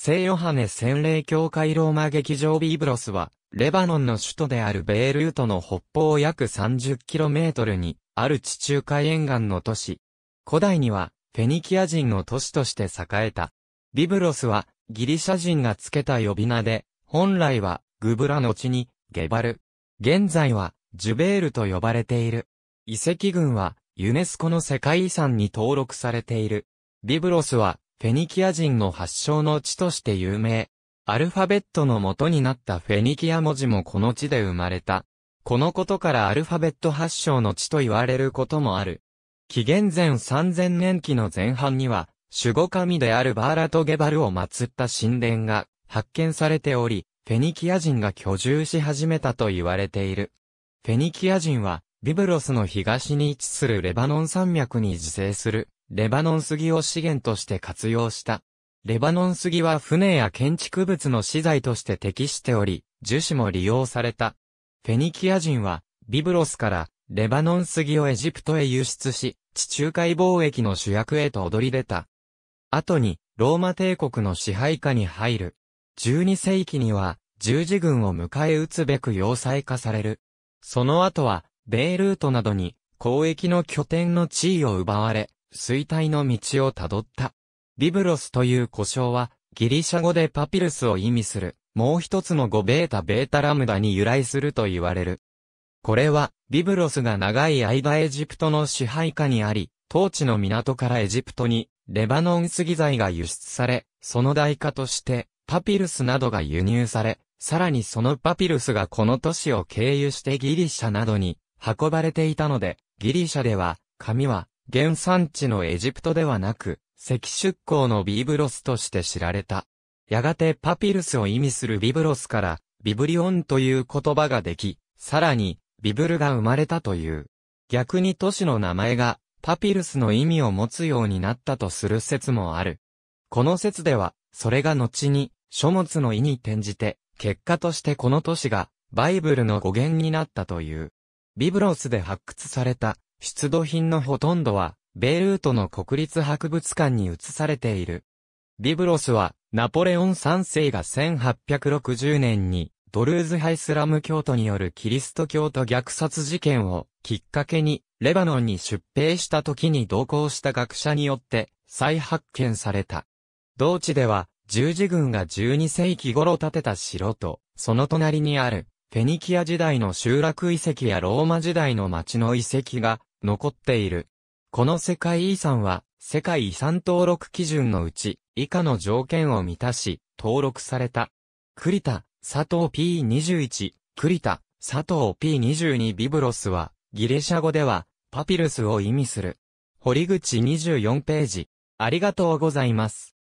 聖ヨハネ洗礼教会ローマ劇場ビーブロスは、レバノンの首都であるベールートの北方約 30km に、ある地中海沿岸の都市。古代には、フェニキア人の都市として栄えた。ビブロスは、ギリシャ人がつけた呼び名で、本来は、グブラの地に、ゲバル。現在は、ジュベールと呼ばれている。遺跡群は、ユネスコの世界遺産に登録されている。ビブロスは、フェニキア人の発祥の地として有名。アルファベットの元になったフェニキア文字もこの地で生まれた。このことからアルファベット発祥の地と言われることもある。紀元前3000年期の前半には、守護神であるバーラとゲバルを祀った神殿が発見されており、フェニキア人が居住し始めたと言われている。フェニキア人は、ビブロスの東に位置するレバノン山脈に自生するレバノン杉を資源として活用した。レバノン杉は船や建築物の資材として適しており、樹脂も利用された。フェニキア人は、ビブロスからレバノン杉をエジプトへ輸出し、地中海貿易の主役へと踊り出た。後に、ローマ帝国の支配下に入る。12世紀には、十字軍を迎え撃つべく要塞化される。その後は、ベイルートなどに、交易の拠点の地位を奪われ、衰退の道をたどった。ビブロスという呼称は、ギリシャ語でパピルスを意味する、もう一つの語ベータベータラムダに由来すると言われる。これは、ビブロスが長い間エジプトの支配下にあり、当地の港からエジプトに、レバノン杉材が輸出され、その代価として、パピルスなどが輸入され、さらにそのパピルスがこの都市を経由してギリシャなどに運ばれていたので、ギリシャでは、紙は原産地のエジプトではなく、赤出港のビーブロスとして知られた。やがてパピルスを意味するビブロスから、ビブリオンという言葉ができ、さらに、ビブルが生まれたという。逆に都市の名前が、パピルスの意味を持つようになったとする説もある。この説では、それが後に、書物の意に転じて、結果としてこの都市が、バイブルの語源になったという。ビブロスで発掘された、出土品のほとんどは、ベイルートの国立博物館に移されている。ビブロスは、ナポレオン3世が1860年に、ドルーズハイスラム教徒によるキリスト教徒虐殺事件をきっかけに、レバノンに出兵した時に同行した学者によって再発見された。同地では、十字軍が12世紀頃建てた城と、その隣にある、フェニキア時代の集落遺跡やローマ時代の町の遺跡が残っている。この世界遺産は、世界遺産登録基準のうち、以下の条件を満たし、登録された。栗田、佐藤 P21、栗田、佐藤 P22 ビブロスは、ギリシャ語では、パピルスを意味する。堀口24ページ。ありがとうございます。